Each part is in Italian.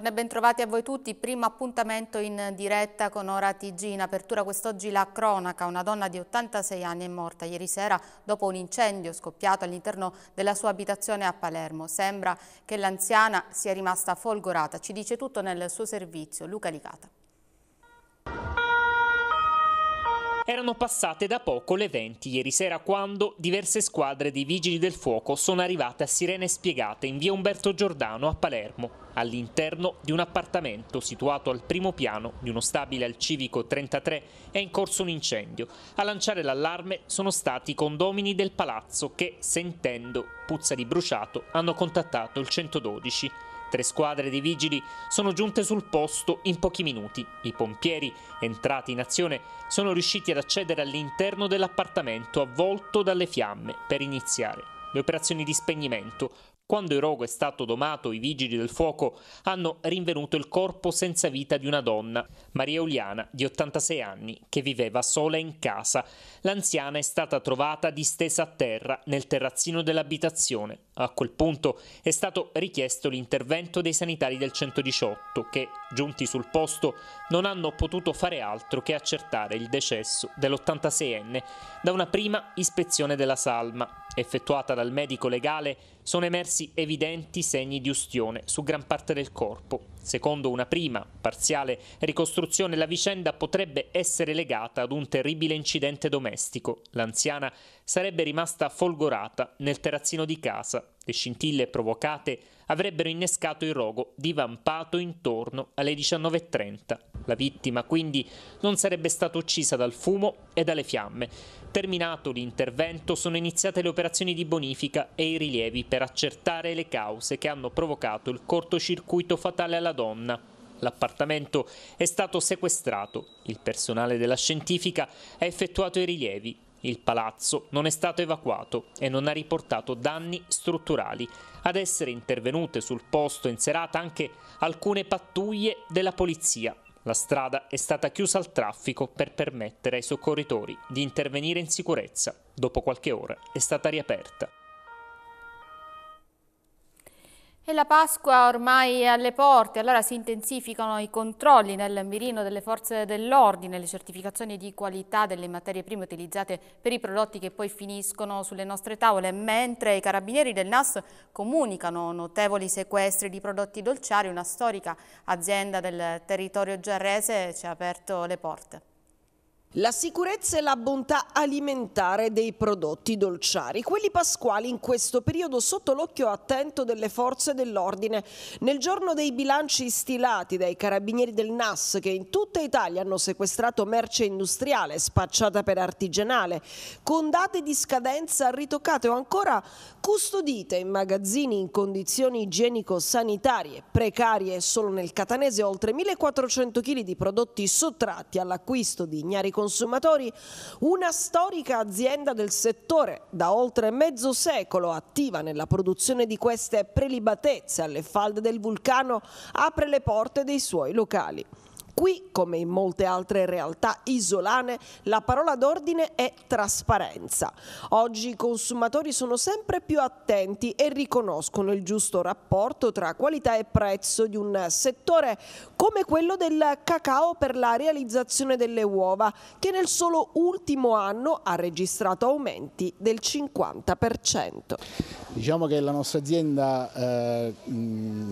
Buongiorno e bentrovati a voi tutti. Primo appuntamento in diretta con Ora TG. In apertura quest'oggi la cronaca. Una donna di 86 anni è morta ieri sera dopo un incendio scoppiato all'interno della sua abitazione a Palermo. Sembra che l'anziana sia rimasta folgorata. Ci dice tutto nel suo servizio. Luca Licata. Erano passate da poco le 20 ieri sera quando diverse squadre di vigili del fuoco sono arrivate a sirene spiegate in via Umberto Giordano a Palermo, all'interno di un appartamento situato al primo piano di uno stabile al civico 33 è in corso un incendio. A lanciare l'allarme sono stati i condomini del palazzo che, sentendo puzza di bruciato, hanno contattato il 112. Tre squadre di vigili sono giunte sul posto in pochi minuti. I pompieri, entrati in azione, sono riusciti ad accedere all'interno dell'appartamento avvolto dalle fiamme per iniziare le operazioni di spegnimento quando il rogo è stato domato, i vigili del fuoco hanno rinvenuto il corpo senza vita di una donna, Maria Euliana, di 86 anni, che viveva sola in casa. L'anziana è stata trovata distesa a terra nel terrazzino dell'abitazione. A quel punto è stato richiesto l'intervento dei sanitari del 118 che, giunti sul posto, non hanno potuto fare altro che accertare il decesso dell'86enne da una prima ispezione della salma, effettuata dal medico legale sono emersi evidenti segni di ustione su gran parte del corpo. Secondo una prima, parziale ricostruzione, la vicenda potrebbe essere legata ad un terribile incidente domestico. L'anziana sarebbe rimasta folgorata nel terrazzino di casa. Le scintille provocate avrebbero innescato il rogo divampato intorno alle 19.30 la vittima quindi non sarebbe stata uccisa dal fumo e dalle fiamme. Terminato l'intervento sono iniziate le operazioni di bonifica e i rilievi per accertare le cause che hanno provocato il cortocircuito fatale alla donna. L'appartamento è stato sequestrato, il personale della scientifica ha effettuato i rilievi, il palazzo non è stato evacuato e non ha riportato danni strutturali. Ad essere intervenute sul posto in serata anche alcune pattuglie della polizia la strada è stata chiusa al traffico per permettere ai soccorritori di intervenire in sicurezza. Dopo qualche ora è stata riaperta. E la Pasqua ormai è alle porte, allora si intensificano i controlli nel mirino delle forze dell'ordine, le certificazioni di qualità delle materie prime utilizzate per i prodotti che poi finiscono sulle nostre tavole, mentre i carabinieri del NAS comunicano notevoli sequestri di prodotti dolciari, una storica azienda del territorio giarrese ci ha aperto le porte. La sicurezza e la bontà alimentare dei prodotti dolciari, quelli pasquali in questo periodo sotto l'occhio attento delle forze dell'ordine. Nel giorno dei bilanci stilati dai carabinieri del NAS che in tutta Italia hanno sequestrato merce industriale spacciata per artigianale, con date di scadenza ritoccate o ancora custodite in magazzini in condizioni igienico-sanitarie precarie, solo nel catanese oltre 1400 kg di prodotti sottratti all'acquisto di ignari consumatori, una storica azienda del settore da oltre mezzo secolo attiva nella produzione di queste prelibatezze alle falde del vulcano apre le porte dei suoi locali. Qui, come in molte altre realtà isolane, la parola d'ordine è trasparenza. Oggi i consumatori sono sempre più attenti e riconoscono il giusto rapporto tra qualità e prezzo di un settore come quello del cacao per la realizzazione delle uova, che nel solo ultimo anno ha registrato aumenti del 50%. Diciamo che la nostra azienda, eh,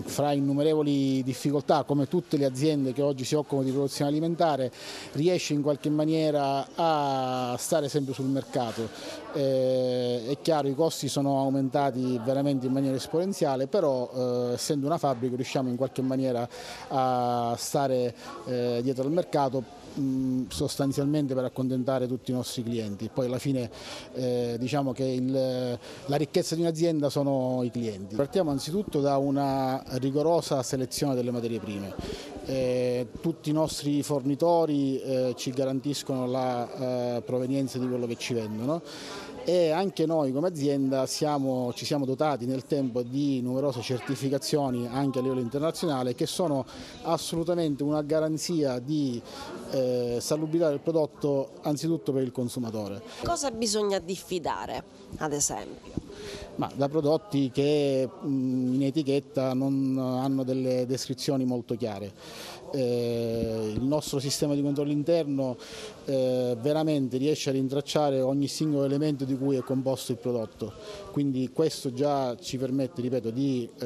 fra innumerevoli difficoltà, come tutte le aziende che oggi si occupano come di produzione alimentare riesce in qualche maniera a stare sempre sul mercato. Eh, è chiaro i costi sono aumentati veramente in maniera esponenziale, però eh, essendo una fabbrica riusciamo in qualche maniera a stare eh, dietro al mercato mm, sostanzialmente per accontentare tutti i nostri clienti. Poi alla fine eh, diciamo che il, la ricchezza di un'azienda sono i clienti. Partiamo anzitutto da una rigorosa selezione delle materie prime. Eh, tutti i nostri fornitori eh, ci garantiscono la eh, provenienza di quello che ci vendono e anche noi come azienda siamo, ci siamo dotati nel tempo di numerose certificazioni anche a livello internazionale che sono assolutamente una garanzia di eh, salubrità del prodotto anzitutto per il consumatore. Cosa bisogna diffidare ad esempio? Ma da prodotti che mm, in etichetta non hanno delle descrizioni molto chiare eh, il nostro sistema di controllo interno eh, veramente riesce a rintracciare ogni singolo elemento di cui è composto il prodotto. Quindi questo già ci permette, ripeto, di eh,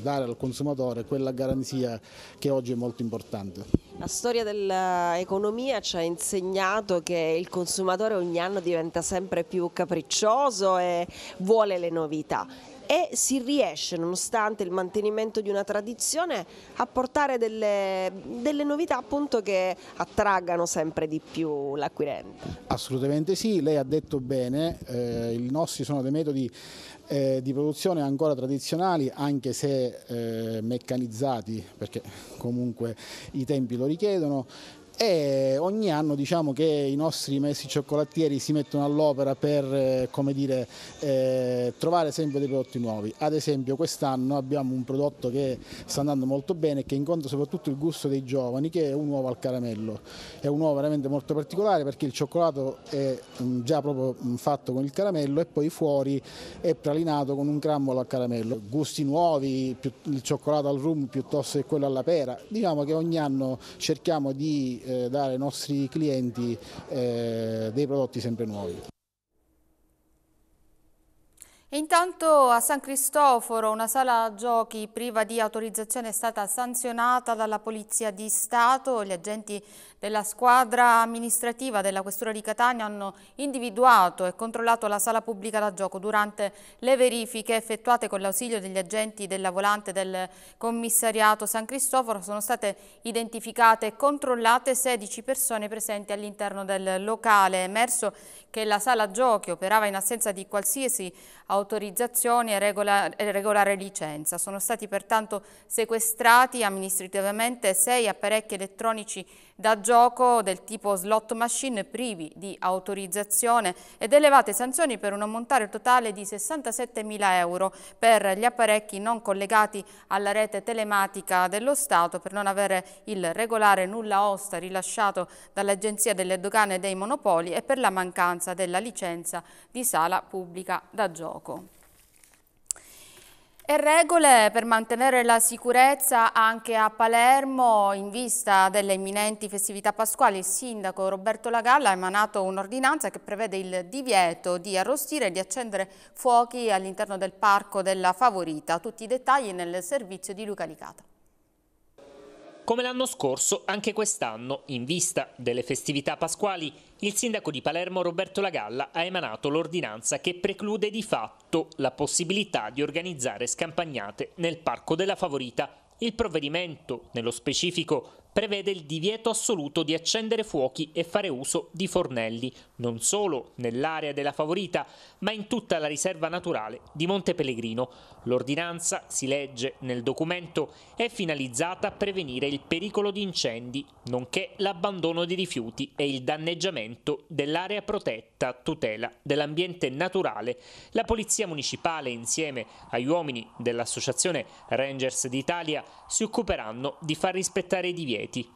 dare al consumatore quella garanzia che oggi è molto importante. La storia dell'economia ci ha insegnato che il consumatore ogni anno diventa sempre più capriccioso e vuole le novità e si riesce, nonostante il mantenimento di una tradizione, a portare delle, delle novità appunto che attraggano sempre di più l'acquirente. Assolutamente sì, lei ha detto bene, eh, i nostri sono dei metodi eh, di produzione ancora tradizionali anche se eh, meccanizzati perché comunque i tempi lo richiedono e ogni anno diciamo che i nostri maestri cioccolattieri si mettono all'opera per eh, dire, eh, trovare sempre dei prodotti nuovi. Ad esempio quest'anno abbiamo un prodotto che sta andando molto bene e che incontra soprattutto il gusto dei giovani che è un uovo al caramello. È un uovo veramente molto particolare perché il cioccolato è mm, già proprio mm, fatto con il caramello e poi fuori è pralinato con un crambolo al caramello. Gusti nuovi, il cioccolato al rum piuttosto che quello alla pera. Diciamo che ogni anno cerchiamo di eh, dare ai nostri clienti eh, dei prodotti sempre nuovi. intanto a San Cristoforo una sala giochi priva di autorizzazione è stata sanzionata dalla Polizia di Stato. Gli agenti della squadra amministrativa della Questura di Catania hanno individuato e controllato la sala pubblica da gioco durante le verifiche effettuate con l'ausilio degli agenti della volante del commissariato San Cristoforo. Sono state identificate e controllate 16 persone presenti all'interno del locale. È emerso che la sala giochi operava in assenza di qualsiasi autorizzazione e regolare licenza. Sono stati pertanto sequestrati amministrativamente sei apparecchi elettronici da gioco gioco del tipo slot machine privi di autorizzazione ed elevate sanzioni per un ammontare totale di 67 mila euro per gli apparecchi non collegati alla rete telematica dello Stato per non avere il regolare nulla osta rilasciato dall'Agenzia delle Dogane dei Monopoli e per la mancanza della licenza di sala pubblica da gioco. E regole per mantenere la sicurezza anche a Palermo in vista delle imminenti festività pasquali. Il sindaco Roberto Lagalla ha emanato un'ordinanza che prevede il divieto di arrostire e di accendere fuochi all'interno del parco della Favorita. Tutti i dettagli nel servizio di Luca Licata. Come l'anno scorso, anche quest'anno, in vista delle festività pasquali, il sindaco di Palermo Roberto Lagalla ha emanato l'ordinanza che preclude di fatto la possibilità di organizzare scampagnate nel Parco della Favorita. Il provvedimento, nello specifico, prevede il divieto assoluto di accendere fuochi e fare uso di fornelli, non solo nell'area della favorita, ma in tutta la riserva naturale di Monte Pellegrino. L'ordinanza, si legge nel documento, è finalizzata a prevenire il pericolo di incendi, nonché l'abbandono di rifiuti e il danneggiamento dell'area protetta a tutela dell'ambiente naturale. La Polizia Municipale, insieme agli uomini dell'Associazione Rangers d'Italia, si occuperanno di far rispettare i divieti lieti.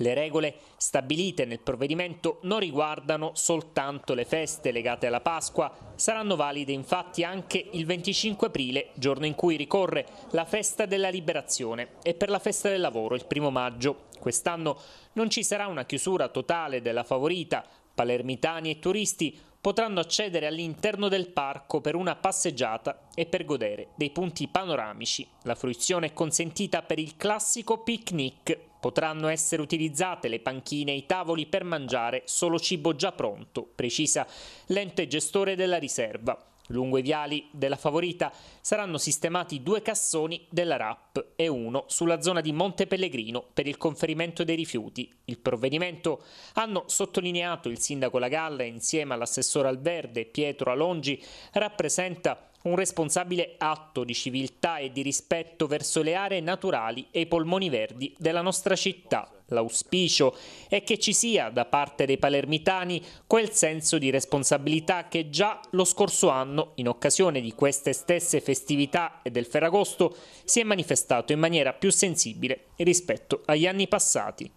Le regole stabilite nel provvedimento non riguardano soltanto le feste legate alla Pasqua, saranno valide infatti anche il 25 aprile, giorno in cui ricorre la festa della liberazione, e per la festa del lavoro il primo maggio. Quest'anno non ci sarà una chiusura totale della favorita, palermitani e turisti potranno accedere all'interno del parco per una passeggiata e per godere dei punti panoramici. La fruizione è consentita per il classico picnic Potranno essere utilizzate le panchine e i tavoli per mangiare solo cibo già pronto, precisa l'ente gestore della riserva. Lungo i viali della Favorita saranno sistemati due cassoni della RAP e uno sulla zona di Monte Pellegrino per il conferimento dei rifiuti. Il provvedimento hanno sottolineato il sindaco La Galla insieme all'assessore al verde Pietro Alongi rappresenta un responsabile atto di civiltà e di rispetto verso le aree naturali e i polmoni verdi della nostra città. L'auspicio è che ci sia da parte dei palermitani quel senso di responsabilità che già lo scorso anno, in occasione di queste stesse festività e del Ferragosto, si è manifestato in maniera più sensibile rispetto agli anni passati.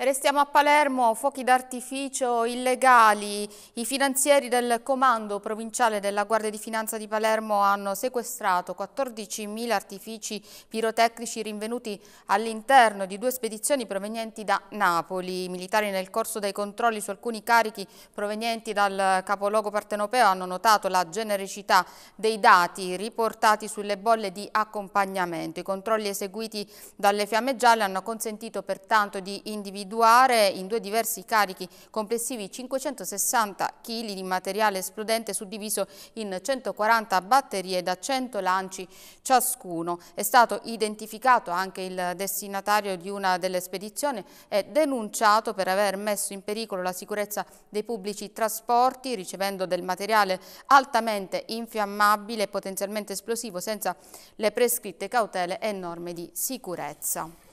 Restiamo a Palermo, fuochi d'artificio illegali. I finanzieri del comando provinciale della Guardia di Finanza di Palermo hanno sequestrato 14.000 artifici pirotecnici rinvenuti all'interno di due spedizioni provenienti da Napoli. I militari nel corso dei controlli su alcuni carichi provenienti dal capoluogo partenopeo hanno notato la genericità dei dati riportati sulle bolle di accompagnamento. I controlli eseguiti dalle fiamme gialle hanno consentito pertanto di individuare individuare in due diversi carichi complessivi 560 kg di materiale esplodente suddiviso in 140 batterie da 100 lanci ciascuno. È stato identificato anche il destinatario di una delle spedizioni e denunciato per aver messo in pericolo la sicurezza dei pubblici trasporti ricevendo del materiale altamente infiammabile e potenzialmente esplosivo senza le prescritte cautele e norme di sicurezza.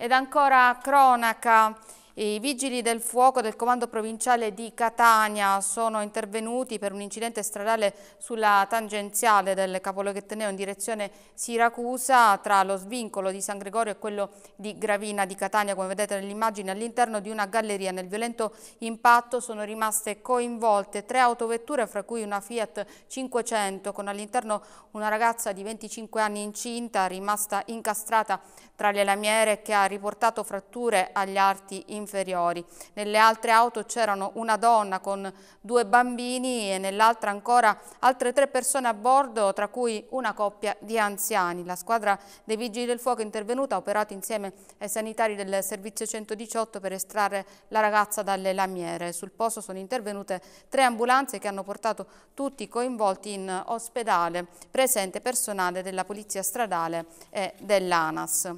Ed ancora cronaca i vigili del fuoco del comando provinciale di Catania sono intervenuti per un incidente stradale sulla tangenziale del Capologhetteneo in direzione Siracusa tra lo svincolo di San Gregorio e quello di Gravina di Catania, come vedete nell'immagine all'interno di una galleria. Nel violento impatto sono rimaste coinvolte tre autovetture, fra cui una Fiat 500 con all'interno una ragazza di 25 anni incinta rimasta incastrata tra le lamiere che ha riportato fratture agli arti inferiori inferiori. Nelle altre auto c'erano una donna con due bambini e nell'altra ancora altre tre persone a bordo, tra cui una coppia di anziani. La squadra dei Vigili del Fuoco intervenuta ha operato insieme ai sanitari del servizio 118 per estrarre la ragazza dalle lamiere. Sul posto sono intervenute tre ambulanze che hanno portato tutti i coinvolti in ospedale, presente personale della Polizia Stradale e dell'ANAS.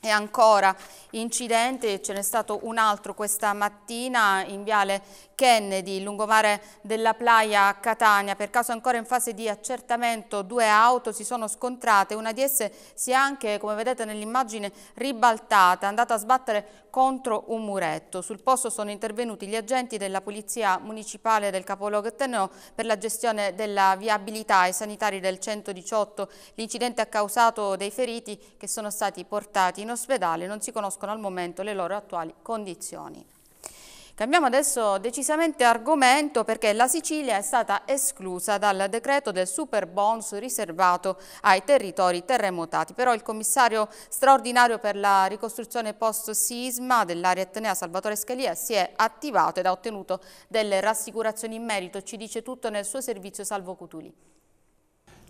E ancora incidente, ce n'è stato un altro questa mattina in viale Kennedy, lungomare della Playa a Catania. Per caso ancora in fase di accertamento due auto si sono scontrate, una di esse si è anche, come vedete nell'immagine, ribaltata, andata a sbattere contro un muretto. Sul posto sono intervenuti gli agenti della Polizia Municipale del Capoluogo Capoluogoteneo per la gestione della viabilità e sanitari del 118. L'incidente ha causato dei feriti che sono stati portati in in ospedale non si conoscono al momento le loro attuali condizioni. Cambiamo adesso decisamente argomento perché la Sicilia è stata esclusa dal decreto del super bonus riservato ai territori terremotati. Però il commissario straordinario per la ricostruzione post-sisma dell'area etnea Salvatore Scalia si è attivato ed ha ottenuto delle rassicurazioni in merito. Ci dice tutto nel suo servizio Salvo Cutuli.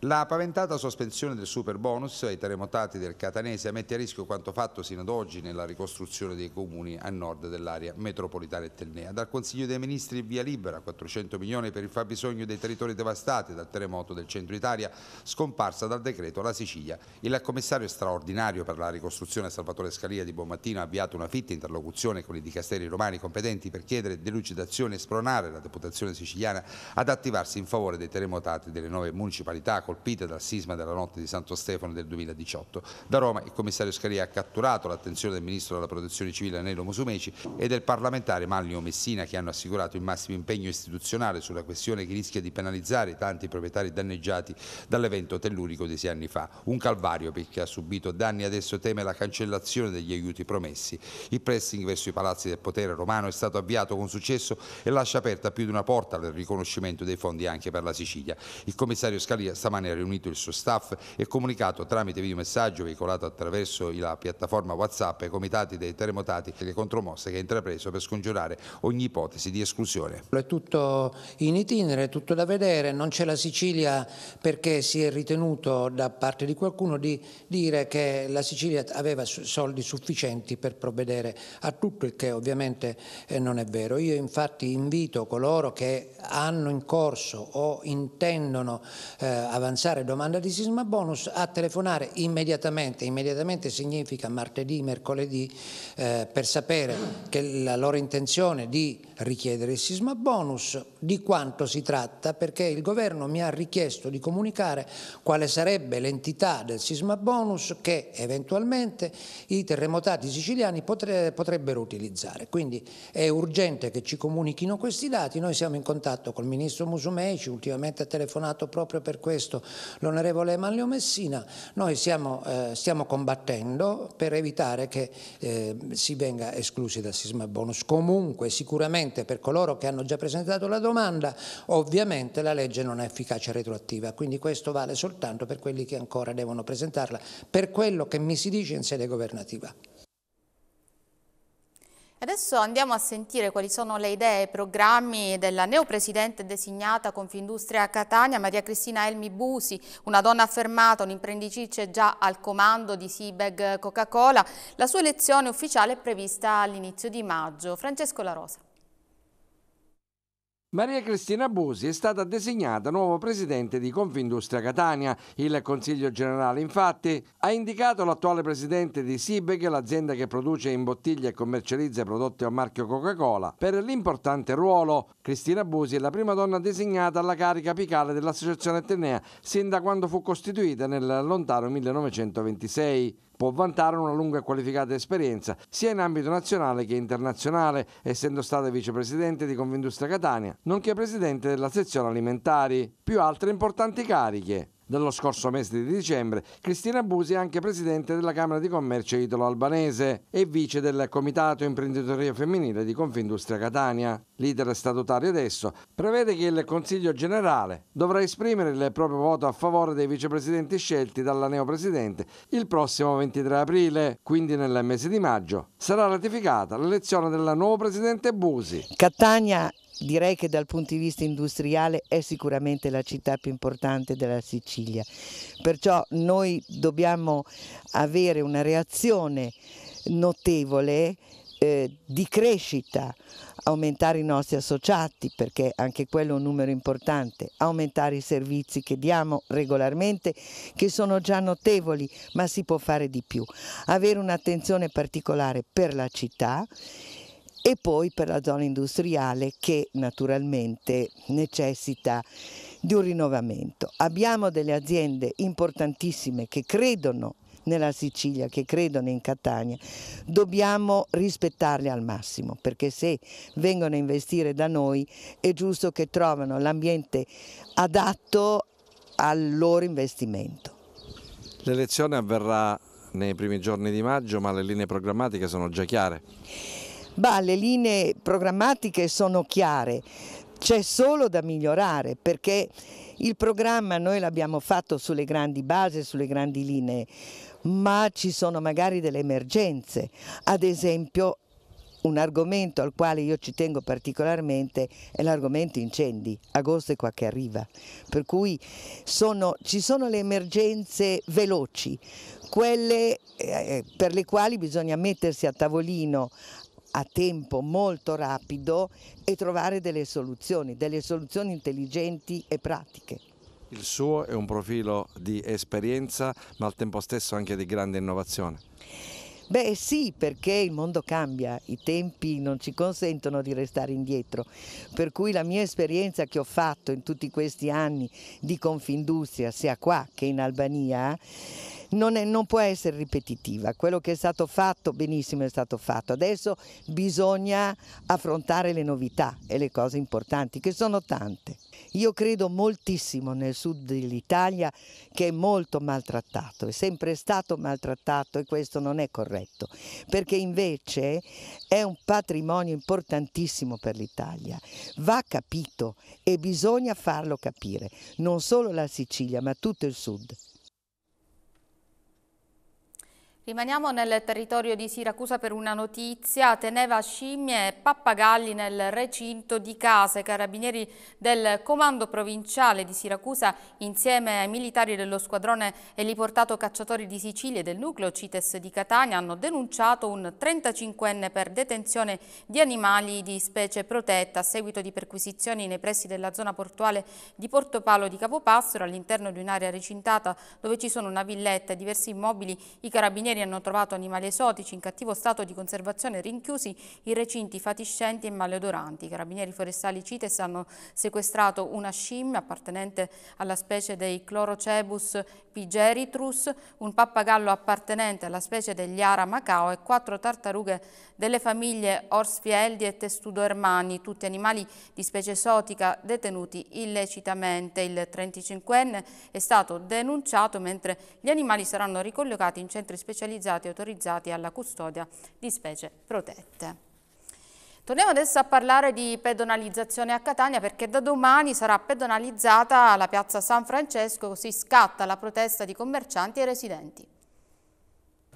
La paventata sospensione del super bonus ai terremotati del Catanese mette a rischio quanto fatto sino ad oggi nella ricostruzione dei comuni a nord dell'area metropolitana etnea. Dal Consiglio dei Ministri via libera 400 milioni per il fabbisogno dei territori devastati dal terremoto del centro Italia, scomparsa dal decreto la Sicilia. Il commissario straordinario per la ricostruzione Salvatore Scalia di Buonmattino ha avviato una fitta interlocuzione con i dicasteri romani competenti per chiedere delucidazione e spronare la deputazione siciliana ad attivarsi in favore dei terremotati delle nuove municipalità colpite dal sisma della notte di Santo Stefano del 2018. Da Roma il commissario Scalia ha catturato l'attenzione del ministro della protezione civile Anello Musumeci e del parlamentare Manlio Messina che hanno assicurato il massimo impegno istituzionale sulla questione che rischia di penalizzare i tanti proprietari danneggiati dall'evento tellurico di sei anni fa. Un calvario per chi ha subito danni e adesso teme la cancellazione degli aiuti promessi. Il pressing verso i palazzi del potere romano è stato avviato con successo e lascia aperta più di una porta al riconoscimento dei fondi anche per la Sicilia. Il commissario Scalia stamattina domani ha riunito il suo staff e comunicato tramite videomessaggio veicolato attraverso la piattaforma WhatsApp ai comitati dei terremotati le contromosse che ha intrapreso per scongiurare ogni ipotesi di esclusione. È tutto in itinere, è tutto da vedere, non c'è la Sicilia perché si è ritenuto da parte di qualcuno di dire che la Sicilia aveva soldi sufficienti per provvedere a tutto, il che ovviamente eh, non è vero. Io infatti invito coloro che hanno in corso o intendono avanzare eh, avanzare domanda di sisma bonus a telefonare immediatamente, immediatamente significa martedì, mercoledì, eh, per sapere che la loro intenzione di richiedere il sisma bonus, di quanto si tratta, perché il governo mi ha richiesto di comunicare quale sarebbe l'entità del sisma bonus che eventualmente i terremotati siciliani potre, potrebbero utilizzare. Quindi è urgente che ci comunichino questi dati, noi siamo in contatto col ministro Musumeci, ultimamente ha telefonato proprio per questo detto l'onorevole Manlio Messina, noi siamo, eh, stiamo combattendo per evitare che eh, si venga esclusi dal sisma bonus. Comunque sicuramente per coloro che hanno già presentato la domanda ovviamente la legge non è efficace retroattiva, quindi questo vale soltanto per quelli che ancora devono presentarla, per quello che mi si dice in sede governativa. Adesso andiamo a sentire quali sono le idee e i programmi della neopresidente designata Confindustria Catania, Maria Cristina Elmi Busi, una donna affermata, un'imprenditrice già al comando di Sibeg Coca-Cola. La sua elezione ufficiale è prevista all'inizio di maggio. Francesco La Rosa. Maria Cristina Busi è stata designata nuovo presidente di Confindustria Catania. Il Consiglio Generale, infatti, ha indicato l'attuale presidente di Sibeg, l'azienda che produce, in bottiglia e commercializza prodotti a marchio Coca-Cola, per l'importante ruolo. Cristina Busi è la prima donna designata alla carica apicale dell'Associazione Atenea sin da quando fu costituita nel lontano 1926 può vantare una lunga e qualificata esperienza sia in ambito nazionale che internazionale, essendo stata vicepresidente di Confindustria Catania, nonché presidente della sezione alimentari, più altre importanti cariche dello scorso mese di dicembre, Cristina Busi è anche presidente della Camera di Commercio Italo-Albanese e vice del Comitato Imprenditoria Femminile di Confindustria Catania. L'iter statutario adesso prevede che il Consiglio Generale dovrà esprimere il proprio voto a favore dei vicepresidenti scelti dalla neopresidente il prossimo 23 aprile, quindi nel mese di maggio. Sarà ratificata l'elezione della nuova presidente Busi. Catania direi che dal punto di vista industriale è sicuramente la città più importante della Sicilia. Perciò noi dobbiamo avere una reazione notevole eh, di crescita, aumentare i nostri associati perché anche quello è un numero importante, aumentare i servizi che diamo regolarmente che sono già notevoli ma si può fare di più, avere un'attenzione particolare per la città e poi per la zona industriale che naturalmente necessita di un rinnovamento. Abbiamo delle aziende importantissime che credono nella Sicilia, che credono in Catania, dobbiamo rispettarle al massimo perché se vengono a investire da noi è giusto che trovano l'ambiente adatto al loro investimento. L'elezione avverrà nei primi giorni di maggio ma le linee programmatiche sono già chiare? Ma le linee programmatiche sono chiare, c'è solo da migliorare perché il programma noi l'abbiamo fatto sulle grandi basi, sulle grandi linee, ma ci sono magari delle emergenze, ad esempio un argomento al quale io ci tengo particolarmente è l'argomento incendi, agosto è qua che arriva, per cui sono, ci sono le emergenze veloci, quelle eh, eh, per le quali bisogna mettersi a tavolino a tempo molto rapido e trovare delle soluzioni, delle soluzioni intelligenti e pratiche. Il suo è un profilo di esperienza ma al tempo stesso anche di grande innovazione. Beh sì, perché il mondo cambia, i tempi non ci consentono di restare indietro, per cui la mia esperienza che ho fatto in tutti questi anni di Confindustria, sia qua che in Albania, non, è, non può essere ripetitiva, quello che è stato fatto benissimo è stato fatto, adesso bisogna affrontare le novità e le cose importanti che sono tante. Io credo moltissimo nel sud dell'Italia che è molto maltrattato, è sempre stato maltrattato e questo non è corretto, perché invece è un patrimonio importantissimo per l'Italia, va capito e bisogna farlo capire, non solo la Sicilia ma tutto il sud. Rimaniamo nel territorio di Siracusa per una notizia. Teneva scimmie e pappagalli nel recinto di casa. I carabinieri del comando provinciale di Siracusa insieme ai militari dello squadrone e li portato cacciatori di Sicilia e del nucleo CITES di Catania hanno denunciato un 35enne per detenzione di animali di specie protetta a seguito di perquisizioni nei pressi della zona portuale di Portopalo di Capopassero all'interno di un'area recintata dove ci sono una villetta e diversi immobili. I carabinieri Carabinieri hanno trovato animali esotici in cattivo stato di conservazione rinchiusi in recinti fatiscenti e maleodoranti. I carabinieri forestali CITES hanno sequestrato una scimmia appartenente alla specie dei Clorocebus pigeritrus, un pappagallo appartenente alla specie degli Ara macao e quattro tartarughe delle famiglie Orsfieldi e Testudo tutti animali di specie esotica detenuti illecitamente. Il 35enne è stato denunciato mentre gli animali saranno ricollocati in centri speciali specializzati autorizzati alla custodia di specie protette. Torniamo adesso a parlare di pedonalizzazione a Catania perché da domani sarà pedonalizzata la piazza San Francesco, così scatta la protesta di commercianti e residenti.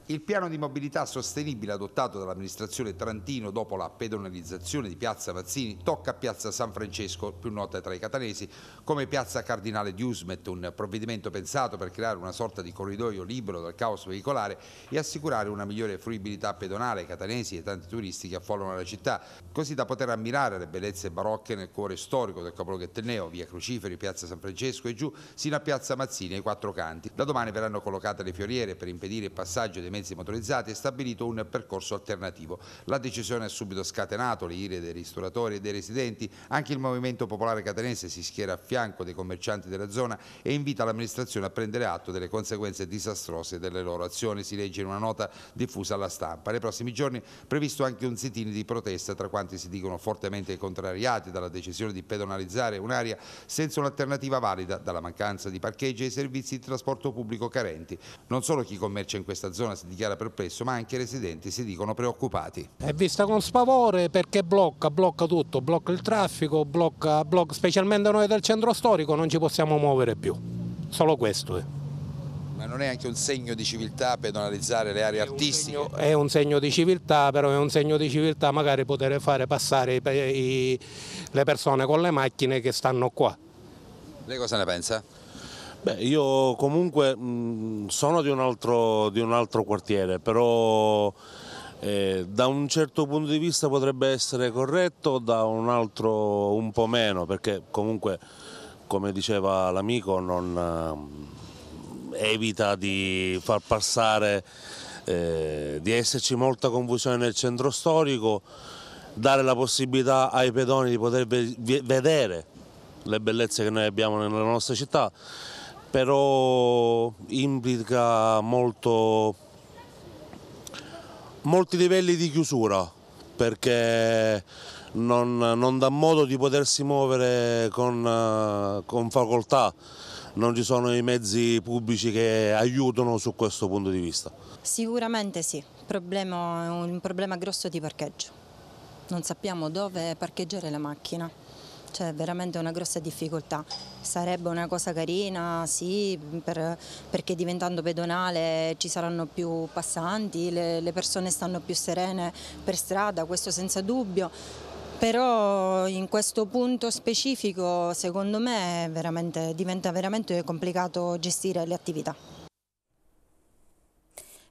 Il piano di mobilità sostenibile adottato dall'amministrazione Trantino dopo la pedonalizzazione di Piazza Mazzini tocca Piazza San Francesco, più nota tra i catanesi, come Piazza Cardinale di Usmet, un provvedimento pensato per creare una sorta di corridoio libero dal caos veicolare e assicurare una migliore fruibilità pedonale ai catanesi e tanti turisti che affollano la città, così da poter ammirare le bellezze barocche nel cuore storico del capoluogo via Cruciferi, Piazza San Francesco e giù sino a Piazza Mazzini ai quattro canti. Da domani verranno collocate le fioriere per impedire il passaggio dei mezzi motorizzati e stabilito un percorso alternativo. La decisione ha subito scatenato le ire dei ristoratori e dei residenti, anche il Movimento Popolare Catanese si schiera a fianco dei commercianti della zona e invita l'amministrazione a prendere atto delle conseguenze disastrose delle loro azioni, si legge in una nota diffusa alla stampa. Nei prossimi giorni è previsto anche un sit-in di protesta tra quanti si dicono fortemente contrariati dalla decisione di pedonalizzare un'area senza un'alternativa valida dalla mancanza di parcheggi e ai servizi di trasporto pubblico carenti. Non solo chi commercia in questa zona si si dichiara perplesso, ma anche i residenti si dicono preoccupati. È vista con spavore perché blocca, blocca tutto, blocca il traffico, blocca, blocca specialmente noi del centro storico non ci possiamo muovere più, solo questo. è. Eh. Ma non è anche un segno di civiltà pedonalizzare le aree è artistiche? Un segno, è un segno di civiltà, però è un segno di civiltà magari poter fare passare i, i, le persone con le macchine che stanno qua. Lei cosa ne pensa? Beh, io comunque mh, mm, sono di un, altro, di un altro quartiere, però eh, da un certo punto di vista potrebbe essere corretto, da un altro un po' meno, perché comunque, come diceva l'amico, non, eh, evita di far passare, eh, di esserci molta confusione nel centro storico, dare la possibilità ai pedoni di poter vedere le bellezze che noi abbiamo nella nostra città però implica molto, molti livelli di chiusura perché non, non dà modo di potersi muovere con, con facoltà non ci sono i mezzi pubblici che aiutano su questo punto di vista? Sicuramente sì, problema, un problema grosso di parcheggio. Non sappiamo dove parcheggiare la macchina c'è cioè, veramente una grossa difficoltà. Sarebbe una cosa carina, sì, per, perché diventando pedonale ci saranno più passanti, le, le persone stanno più serene per strada, questo senza dubbio, però in questo punto specifico secondo me veramente, diventa veramente complicato gestire le attività.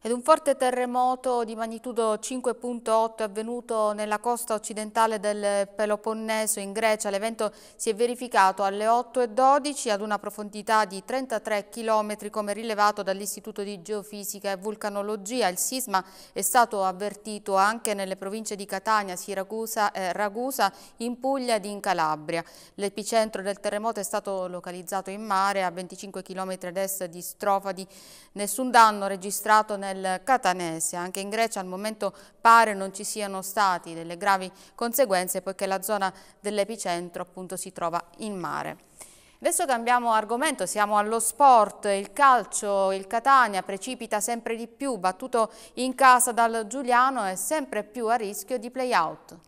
Ed un forte terremoto di magnitudo 5.8 è avvenuto nella costa occidentale del Peloponneso in Grecia. L'evento si è verificato alle 8.12 ad una profondità di 33 km come rilevato dall'Istituto di Geofisica e Vulcanologia. Il sisma è stato avvertito anche nelle province di Catania, Siracusa e Ragusa in Puglia ed in Calabria. L'epicentro del terremoto è stato localizzato in mare a 25 km ad est di Strofadi. Nessun danno registrato nel nel Catanese. Anche in Grecia al momento pare non ci siano stati delle gravi conseguenze poiché la zona dell'epicentro appunto si trova in mare. Adesso cambiamo argomento, siamo allo sport, il calcio, il Catania precipita sempre di più, battuto in casa dal Giuliano e sempre più a rischio di play-out.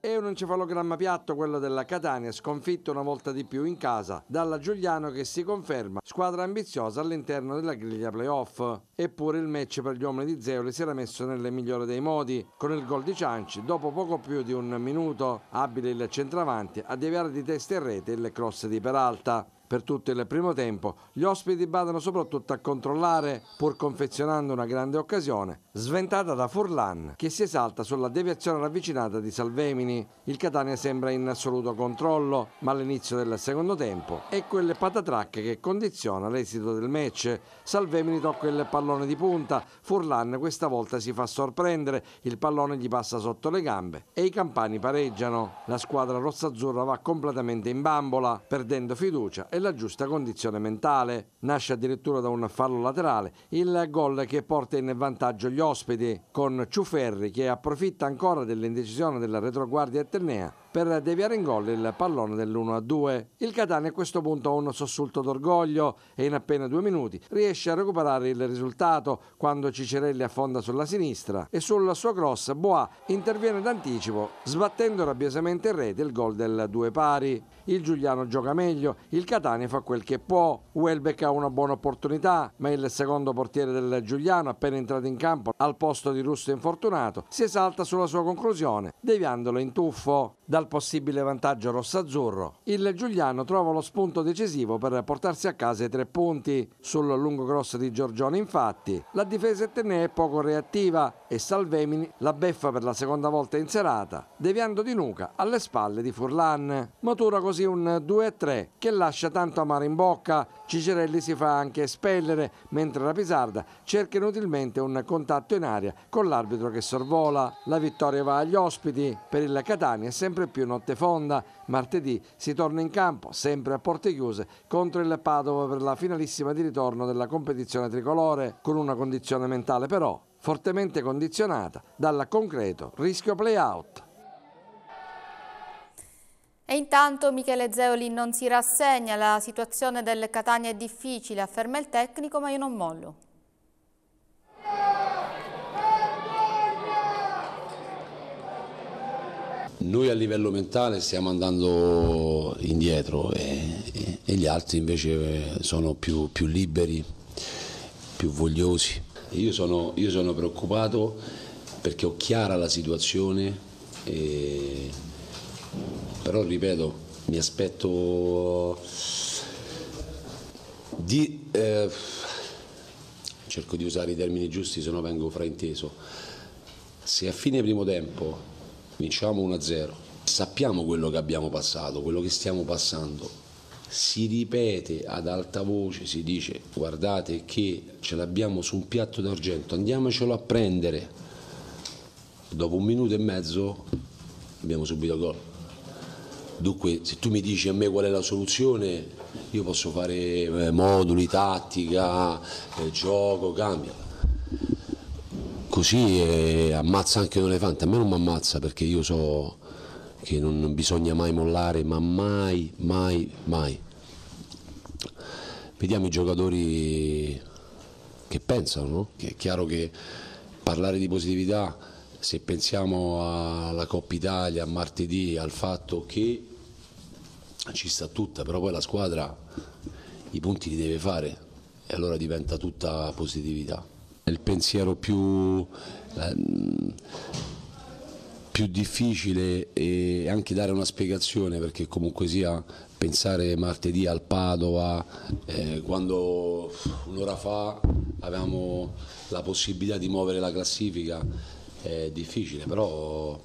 È un encefalogramma piatto quello della Catania, sconfitto una volta di più in casa dalla Giuliano che si conferma squadra ambiziosa all'interno della griglia playoff. Eppure il match per gli uomini di Zeoli si era messo nelle migliori dei modi, con il gol di Cianci dopo poco più di un minuto, abile il centravanti a deviare di testa in rete il cross di Peralta per tutto il primo tempo. Gli ospiti badano soprattutto a controllare, pur confezionando una grande occasione, sventata da Furlan, che si esalta sulla deviazione ravvicinata di Salvemini. Il Catania sembra in assoluto controllo, ma all'inizio del secondo tempo è quel patatrack che condiziona l'esito del match. Salvemini tocca il pallone di punta, Furlan questa volta si fa sorprendere, il pallone gli passa sotto le gambe e i campani pareggiano. La squadra rossa-azzurra va completamente in bambola, perdendo fiducia e e la giusta condizione mentale. Nasce addirittura da un fallo laterale il gol che porta in vantaggio gli ospiti, con Ciuferri che approfitta ancora dell'indecisione della retroguardia eternea per deviare in gol il pallone dell'1-2. Il Catania a questo punto ha un sussulto d'orgoglio e in appena due minuti riesce a recuperare il risultato quando Cicerelli affonda sulla sinistra e sul suo cross Boa interviene d'anticipo sbattendo rabbiosamente in rete il gol del 2 pari. Il Giuliano gioca meglio, il Catania fa quel che può, Welbeck ha una buona opportunità, ma il secondo portiere del Giuliano appena entrato in campo al posto di Russo infortunato si esalta sulla sua conclusione deviandolo in tuffo. Dal possibile vantaggio rossazzurro, il Giuliano trova lo spunto decisivo per portarsi a casa i tre punti. Sul lungo cross di Giorgione, infatti, la difesa etnea è poco reattiva e Salvemini la beffa per la seconda volta in serata, deviando di nuca alle spalle di Furlan. Matura così un 2-3 che lascia tanto amaro in bocca. Cicerelli si fa anche espellere, mentre la Pisarda cerca inutilmente un contatto in aria con l'arbitro che sorvola. La vittoria va agli ospiti. Per il Catania è sempre notte fonda. Martedì si torna in campo, sempre a porte chiuse, contro il Padova per la finalissima di ritorno della competizione tricolore, con una condizione mentale però fortemente condizionata dal concreto rischio play-out. E intanto Michele Zeoli non si rassegna, la situazione del Catania è difficile, afferma il tecnico, ma io non mollo. Noi a livello mentale stiamo andando indietro e, e gli altri invece eh, sono più, più liberi, più vogliosi. Io sono, io sono, preoccupato perché ho chiara la situazione, e, però ripeto, mi aspetto di... Eh, cerco di usare i termini giusti se no vengo frainteso. Se a fine primo tempo vinciamo 1-0. Sappiamo quello che abbiamo passato, quello che stiamo passando. Si ripete ad alta voce, si dice guardate che ce l'abbiamo su un piatto d'argento, andiamocelo a prendere. Dopo un minuto e mezzo abbiamo subito gol. Dunque, se tu mi dici a me qual è la soluzione, io posso fare eh, moduli, tattica, eh, gioco, cambia così e eh, ammazza anche un elefante, a me non mi ammazza perché io so che non bisogna mai mollare, ma mai, mai, mai. Vediamo i giocatori che pensano, no? è chiaro che parlare di positività, se pensiamo alla Coppa Italia, a martedì, al fatto che ci sta tutta, però poi la squadra i punti li deve fare e allora diventa tutta positività il pensiero più, eh, più, difficile e anche dare una spiegazione perché comunque sia pensare martedì al Padova eh, quando un'ora fa avevamo la possibilità di muovere la classifica è difficile però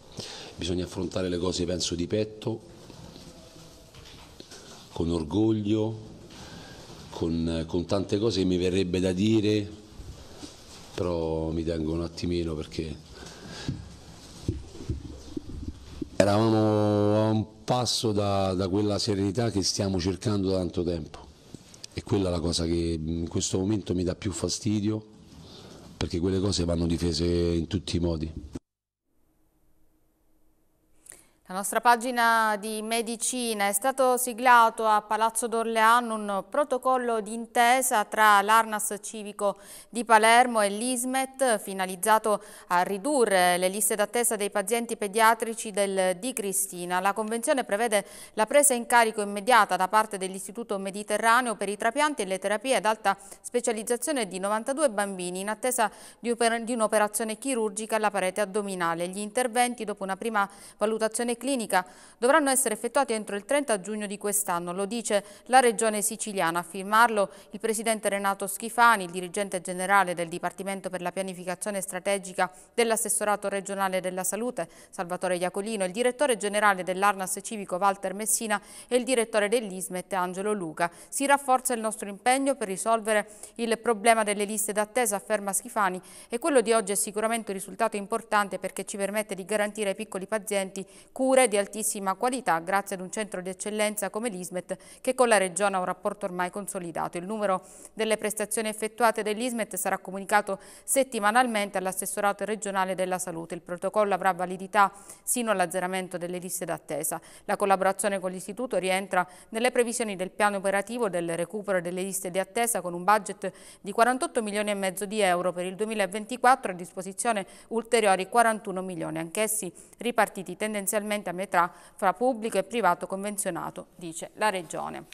bisogna affrontare le cose penso di petto con orgoglio con, con tante cose che mi verrebbe da dire però mi tengo un attimino perché eravamo a un passo da, da quella serenità che stiamo cercando da tanto tempo e quella è la cosa che in questo momento mi dà più fastidio perché quelle cose vanno difese in tutti i modi. La nostra pagina di medicina è stato siglato a Palazzo d'Orleano un protocollo d'intesa tra l'Arnas civico di Palermo e l'ISMET finalizzato a ridurre le liste d'attesa dei pazienti pediatrici del Di Cristina. La convenzione prevede la presa in carico immediata da parte dell'Istituto Mediterraneo per i trapianti e le terapie ad alta specializzazione di 92 bambini in attesa di un'operazione chirurgica alla parete addominale. Gli interventi dopo una prima valutazione clinica dovranno essere effettuati entro il 30 giugno di quest'anno, lo dice la Regione siciliana. A firmarlo il Presidente Renato Schifani, il dirigente generale del Dipartimento per la Pianificazione Strategica dell'Assessorato Regionale della Salute, Salvatore Iacolino, il direttore generale dell'Arnas Civico Walter Messina e il direttore dell'Ismet Angelo Luca. Si rafforza il nostro impegno per risolvere il problema delle liste d'attesa, afferma Schifani, e quello di oggi è sicuramente un risultato importante perché ci permette di garantire ai piccoli pazienti cure cure di altissima qualità grazie ad un centro di eccellenza come l'ISMET che con la Regione ha un rapporto ormai consolidato. Il numero delle prestazioni effettuate dall'ISMET sarà comunicato settimanalmente all'assessorato regionale della salute. Il protocollo avrà validità sino all'azzeramento delle liste d'attesa. La collaborazione con l'Istituto rientra nelle previsioni del piano operativo del recupero delle liste di attesa con un budget di 48 milioni e mezzo di euro per il 2024 a disposizione ulteriori 41 milioni, anch'essi ripartiti tendenzialmente efficiente a metà fra pubblico e privato convenzionato, dice la Regione.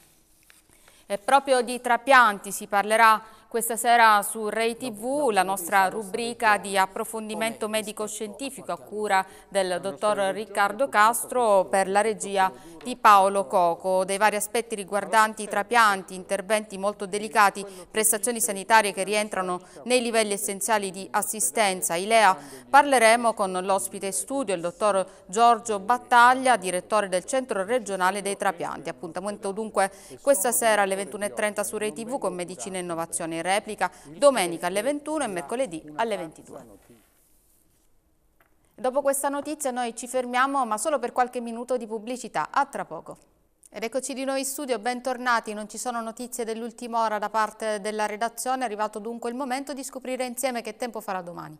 E proprio di trapianti si parlerà questa sera su Rai TV la nostra rubrica di approfondimento medico-scientifico a cura del dottor Riccardo Castro per la regia di Paolo Coco. Dei vari aspetti riguardanti i trapianti, interventi molto delicati, prestazioni sanitarie che rientrano nei livelli essenziali di assistenza ILEA, parleremo con l'ospite studio, il dottor Giorgio Battaglia, direttore del Centro regionale dei trapianti. Appuntamento dunque questa sera alle 21.30 su Rai TV con Medicina e Innovazione in replica domenica alle 21 e mercoledì alle 22. Dopo questa notizia noi ci fermiamo ma solo per qualche minuto di pubblicità, a tra poco. Ed eccoci di nuovo in studio, bentornati, non ci sono notizie dell'ultima ora da parte della redazione, è arrivato dunque il momento di scoprire insieme che tempo farà domani.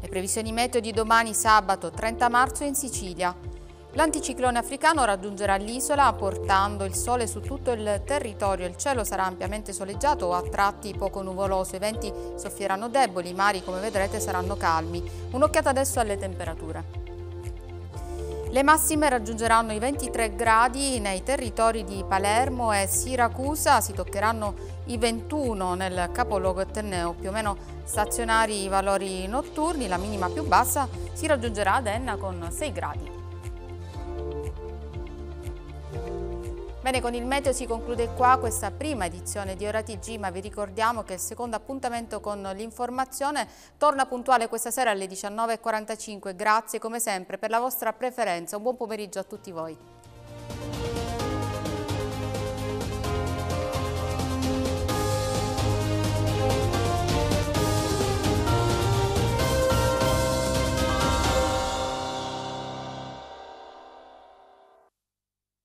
Le previsioni meteo di domani sabato 30 marzo in Sicilia. L'anticiclone africano raggiungerà l'isola portando il sole su tutto il territorio, il cielo sarà ampiamente soleggiato o a tratti poco nuvoloso, i venti soffieranno deboli, i mari come vedrete saranno calmi. Un'occhiata adesso alle temperature. Le massime raggiungeranno i 23 gradi nei territori di Palermo e Siracusa, si toccheranno i 21 nel capoluogo etneo, più o meno stazionari i valori notturni, la minima più bassa si raggiungerà ad Enna con 6 gradi. Bene, con il meteo si conclude qua questa prima edizione di Ora TG, ma vi ricordiamo che il secondo appuntamento con l'informazione torna puntuale questa sera alle 19.45. Grazie come sempre per la vostra preferenza. Un buon pomeriggio a tutti voi.